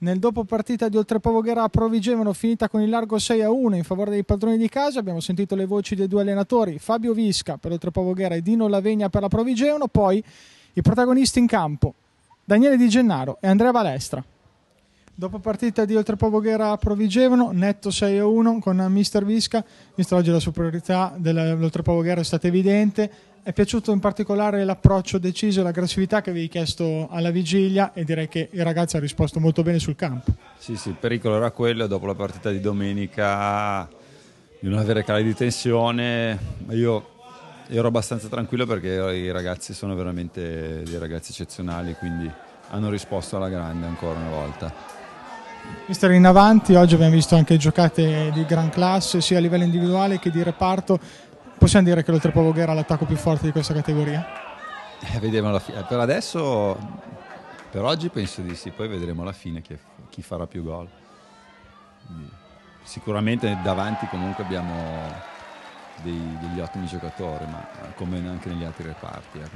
Nel dopo partita di Oltrepovo a Provigevano finita con il largo 6 a 1 in favore dei padroni di casa. Abbiamo sentito le voci dei due allenatori, Fabio Visca per Oltrepovo Ghera e Dino Lavegna per la Provigevano. Poi i protagonisti in campo, Daniele Di Gennaro e Andrea Balestra. Dopo partita di Oltrepovoghera a Provigevano, netto 6-1 con Mr. Visca. Mister, oggi la superiorità dell'Oltrepovoghera è stata evidente. È piaciuto in particolare l'approccio deciso e l'aggressività che avevi chiesto alla vigilia e direi che il ragazzo ha risposto molto bene sul campo. Sì, sì, il pericolo era quello. Dopo la partita di domenica di non avere cali di tensione, io ero abbastanza tranquillo perché i ragazzi sono veramente dei ragazzi eccezionali, quindi hanno risposto alla grande ancora una volta. Mister, in avanti oggi abbiamo visto anche giocate di gran classe sia a livello individuale che di reparto. Possiamo dire che l'Oltrepo Voghera è l'attacco più forte di questa categoria? Eh, vedremo la fine. Eh, per adesso, per oggi penso di sì, poi vedremo alla fine chi, chi farà più gol. Sicuramente davanti comunque abbiamo dei, degli ottimi giocatori, ma come anche negli altri reparti. Eh,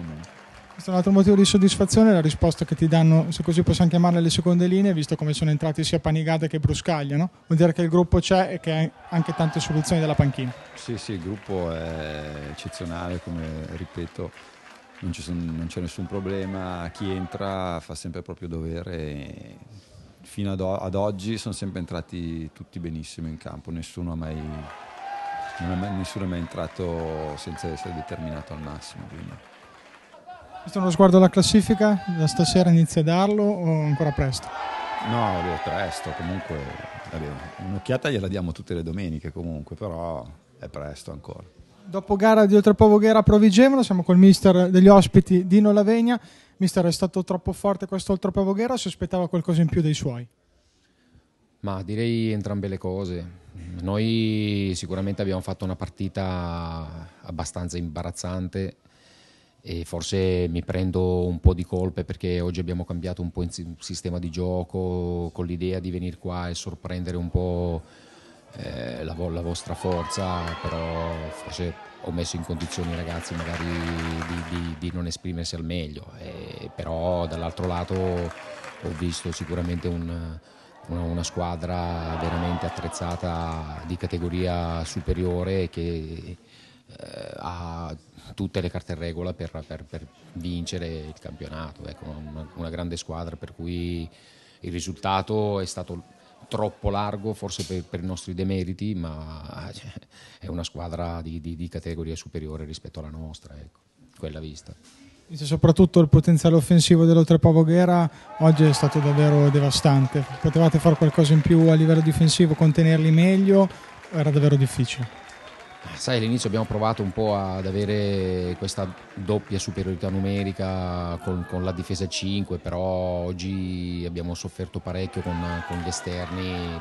questo è un altro motivo di soddisfazione, la risposta che ti danno, se così possiamo chiamarle, le seconde linee, visto come sono entrati sia Panigate che Bruscaglia, no? vuol dire che il gruppo c'è e che ha anche tante soluzioni dalla panchina. Sì, sì, il gruppo è eccezionale, come ripeto, non, sono, non c'è nessun problema, chi entra fa sempre il proprio dovere. fino ad, o- ad, oggi sono sempre entrati tutti benissimo in campo, nessuno è mai, mai, nessuno è mai entrato senza essere determinato al massimo. Quindi. Visto uno sguardo alla classifica, da stasera inizia a darlo o ancora presto? No, vabbè, presto, comunque un'occhiata gliela diamo tutte le domeniche comunque, però è presto ancora. Dopo gara di Oltrepovoghera Provigevano, siamo col mister degli ospiti Dino Lavegna. Mister, è stato troppo forte questo Oltrepovoghera o si aspettava qualcosa in più dei suoi? Ma direi entrambe le cose. Noi sicuramente abbiamo fatto una partita abbastanza imbarazzante e forse mi prendo un po' di colpe perché oggi abbiamo cambiato un po' il sistema di gioco con l'idea di venire qua e sorprendere un po' eh, la, la, vostra forza, però forse ho messo in condizioni i ragazzi magari di, di, di, non esprimersi al meglio, eh, però dall'altro lato ho visto sicuramente un, una, una, squadra veramente attrezzata di categoria superiore che eh, ha tutte le carte in regola per, per, per vincere il campionato, ecco, una, una, grande squadra per cui il risultato è stato troppo largo forse per, per i nostri demeriti, ma cioè, è una squadra di, di, di, categoria superiore rispetto alla nostra, ecco, quella vista. Soprattutto il potenziale offensivo dell'Oltrepovo Ghera oggi è stato davvero devastante. Potevate fare qualcosa in più a livello difensivo, contenerli meglio, era davvero difficile. Sai, all'inizio abbiamo provato un po' ad avere questa doppia superiorità numerica con, con la difesa 5, però oggi abbiamo sofferto parecchio con, con gli esterni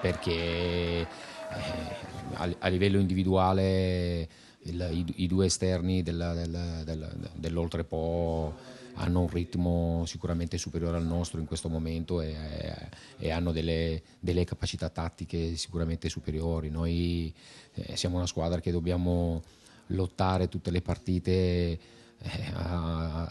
perché eh, a, a livello individuale il, i, i, due esterni della, della, della, dell'Oltrepo hanno un ritmo sicuramente superiore al nostro in questo momento e, e hanno delle, delle, capacità tattiche sicuramente superiori. Noi eh, siamo una squadra che dobbiamo lottare tutte le partite eh,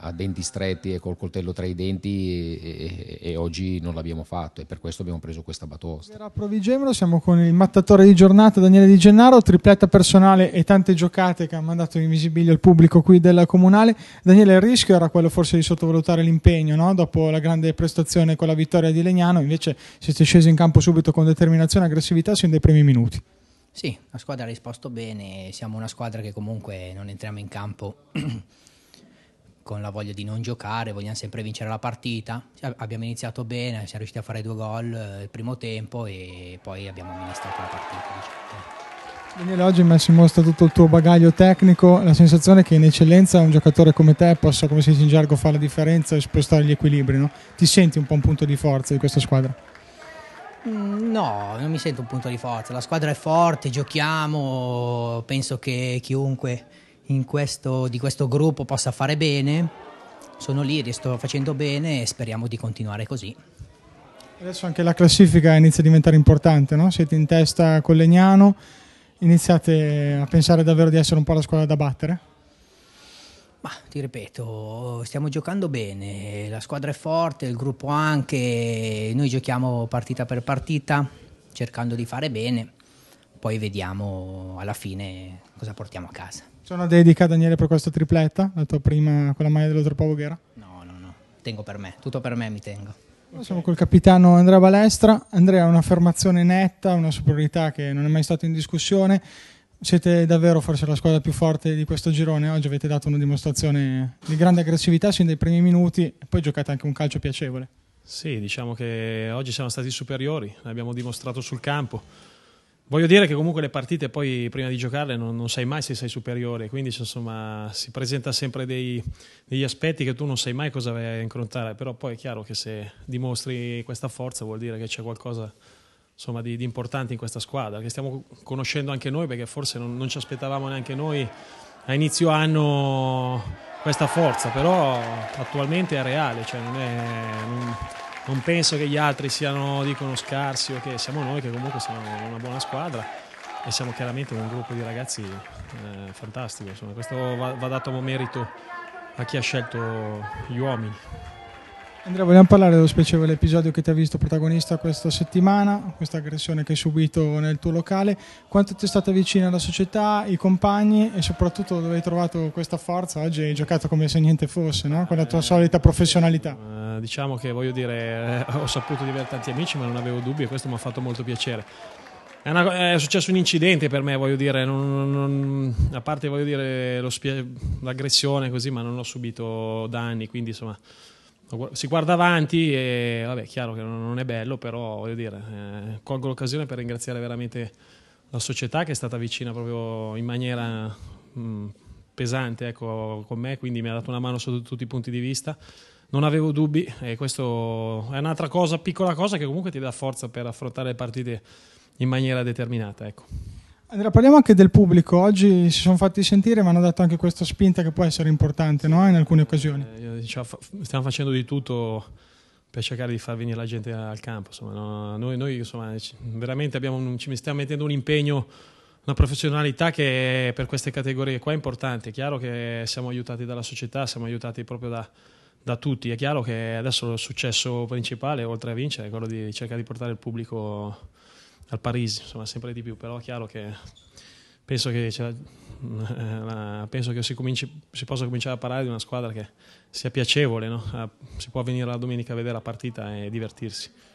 a, denti stretti e col coltello tra i denti e, e, e, oggi non l'abbiamo fatto e per questo abbiamo preso questa batosta. Per Provigemolo siamo con il mattatore di giornata Daniele Di Gennaro, tripletta personale e tante giocate che ha mandato in visibilio il pubblico qui della Comunale. Daniele, il rischio era quello forse di sottovalutare l'impegno no? dopo la grande prestazione con la vittoria di Legnano, invece siete scesi in campo subito con determinazione e aggressività sin dai primi minuti. Sì, la squadra ha risposto bene, siamo una squadra che comunque non entriamo in campo con la voglia di non giocare, vogliamo sempre vincere la partita. Abbiamo iniziato bene, siamo riusciti a fare due gol eh, il primo tempo e poi abbiamo amministrato la partita. Diciamo. Daniele, oggi hai messo in mostra tutto il tuo bagaglio tecnico, la sensazione che in eccellenza un giocatore come te possa, come si dice in gergo, fare la differenza e spostare gli equilibri. No? Ti senti un po' un punto di forza di questa squadra? Mm, no, non mi sento un punto di forza. La squadra è forte, giochiamo, penso che chiunque questo, di questo gruppo possa fare bene. Sono lì, li sto facendo bene e speriamo di continuare così. Adesso anche la classifica inizia a diventare importante, no? siete in testa con Legnano, iniziate a pensare davvero di essere un po' la squadra da battere? Ma, ti ripeto, stiamo giocando bene, la squadra è forte, il gruppo anche, noi giochiamo partita per partita cercando di fare bene, poi vediamo alla fine cosa portiamo a casa. C'è una dedica, Daniele, per questa tripletta? La tua prima con la maglia dello Troppo Voghera? No, no, no. Tengo per me. Tutto per me mi tengo. Okay. Siamo col capitano Andrea Balestra. Andrea, un'affermazione netta, una superiorità che non è mai stata in discussione. Siete davvero forse la squadra più forte di questo girone. Oggi avete dato una dimostrazione di grande aggressività sin dai primi minuti e poi giocate anche un calcio piacevole. Sì, diciamo che oggi siamo stati superiori, l'abbiamo dimostrato sul campo Voglio dire che comunque le partite poi prima di giocarle non, non sai mai se sei superiore, quindi insomma si presenta sempre dei, degli aspetti che tu non sai mai cosa vai a incrontare, però poi è chiaro che se dimostri questa forza vuol dire che c'è qualcosa insomma, di, di, importante in questa squadra, che stiamo conoscendo anche noi perché forse non, non ci aspettavamo neanche noi a inizio anno questa forza, però attualmente è reale, cioè non è... Non, non penso che gli altri siano dicono scarsi o che siamo noi che comunque siamo una buona squadra e siamo chiaramente un gruppo di ragazzi eh, fantastico, insomma questo va, va dato merito a chi ha scelto gli uomini. Andrea, vogliamo parlare dello spiacevole episodio che ti ha visto protagonista questa settimana, questa aggressione che hai subito nel tuo locale. Quanto ti è stata vicina la società, i compagni e soprattutto dove hai trovato questa forza? Oggi hai giocato come se niente fosse, no? con la tua eh, solita professionalità. Eh, diciamo che voglio dire, eh, ho saputo di avere tanti amici, ma non avevo dubbi e questo mi ha fatto molto piacere. È, una, è, successo un incidente per me, voglio dire, non, non, a parte voglio dire, l'aggressione così, ma non ho subito danni, quindi insomma si guarda avanti e vabbè, chiaro che non è bello, però voglio dire, eh, colgo l'occasione per ringraziare veramente la società che è stata vicina proprio in maniera mh, mm, pesante ecco, con me, quindi mi ha dato una mano sotto tutti i punti di vista. Non avevo dubbi e questo è un'altra cosa, piccola cosa che comunque ti dà forza per affrontare le partite in maniera determinata. Ecco. Allora, parliamo anche del pubblico. Oggi si sono fatti sentire, ma hanno dato anche questa spinta che può essere importante no? in alcune occasioni. Eh, diciamo, stiamo facendo di tutto per cercare di far venire la gente al campo. Insomma, no? Noi, noi insomma, veramente un, ci stiamo mettendo un impegno, una professionalità che per queste categorie qua è importante. È chiaro che siamo aiutati dalla società, siamo aiutati proprio da, da tutti. È chiaro che adesso il successo principale, oltre a vincere, è quello di cercare di portare il pubblico al Parigi, insomma, sempre di più, però è chiaro che penso che, cioè, mm, eh, la, penso che si, cominci, si, possa cominciare a parlare di una squadra che sia piacevole, no? Ah, si può venire la domenica a vedere la partita e divertirsi.